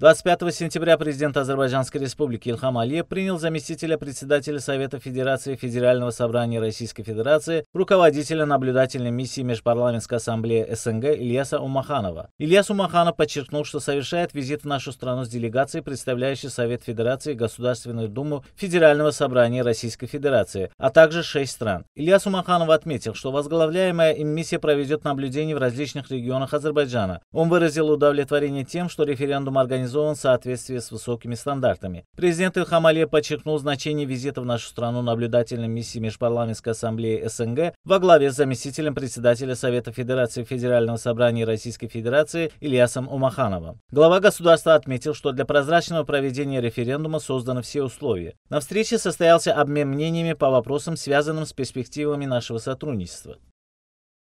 25 сентября президент Азербайджанской республики Ильхам Алиев принял заместителя председателя Совета Федерации Федерального собрания Российской Федерации, руководителя наблюдательной миссии Межпарламентской ассамблеи СНГ Ильяса Умаханова. Ильяс Умаханов подчеркнул, что совершает визит в нашу страну с делегацией, представляющей Совет Федерации и Государственную Думу Федерального собрания Российской Федерации, а также шесть стран. Ильяс Умаханов отметил, что возглавляемая им миссия проведет наблюдение в различных регионах Азербайджана. Он выразил удовлетворение тем, что референдум организован организован в соответствии с высокими стандартами. Президент Ильхам Алиев подчеркнул значение визита в нашу страну наблюдательной миссии Межпарламентской ассамблеи СНГ во главе с заместителем председателя Совета Федерации Федерального собрания Российской Федерации Ильясом Умахановым. Глава государства отметил, что для прозрачного проведения референдума созданы все условия. На встрече состоялся обмен мнениями по вопросам, связанным с перспективами нашего сотрудничества.